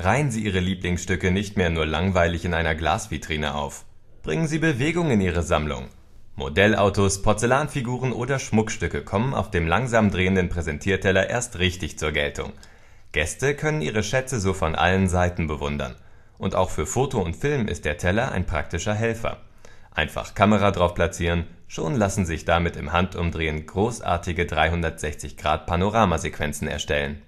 Reihen Sie Ihre Lieblingsstücke nicht mehr nur langweilig in einer Glasvitrine auf. Bringen Sie Bewegung in Ihre Sammlung. Modellautos, Porzellanfiguren oder Schmuckstücke kommen auf dem langsam drehenden Präsentierteller erst richtig zur Geltung. Gäste können ihre Schätze so von allen Seiten bewundern. Und auch für Foto und Film ist der Teller ein praktischer Helfer. Einfach Kamera drauf platzieren, schon lassen sich damit im Handumdrehen großartige 360-Grad-Panoramasequenzen erstellen